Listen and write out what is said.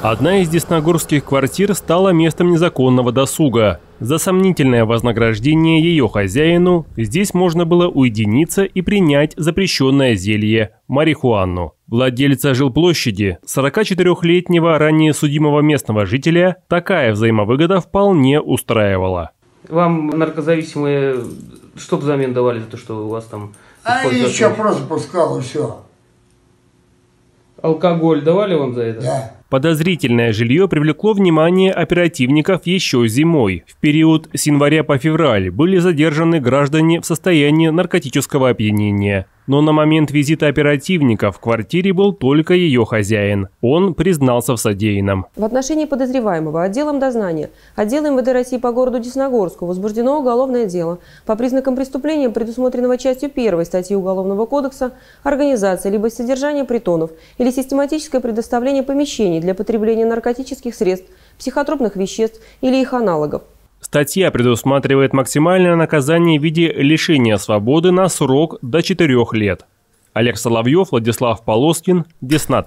Одна из десногорских квартир стала местом незаконного досуга. За сомнительное вознаграждение ее хозяину здесь можно было уединиться и принять запрещенное зелье – марихуану. Владельца жилплощади, 44-летнего ранее судимого местного жителя, такая взаимовыгода вполне устраивала. Вам наркозависимые что взамен давали за то, что у вас там... А еще просто пускал и все. Алкоголь давали вам за это? Да. Подозрительное жилье привлекло внимание оперативников еще зимой. В период с января по февраль были задержаны граждане в состоянии наркотического опьянения но на момент визита оперативника в квартире был только ее хозяин. Он признался в содеянном. В отношении подозреваемого отделом дознания, отдела МВД России по городу Десногорску возбуждено уголовное дело по признакам преступления, предусмотренного частью 1 статьи Уголовного кодекса «Организация либо содержание притонов или систематическое предоставление помещений для потребления наркотических средств, психотропных веществ или их аналогов» Статья предусматривает максимальное наказание в виде лишения свободы на срок до 4 лет. Олег Соловьев, Владислав Полоскин, Десна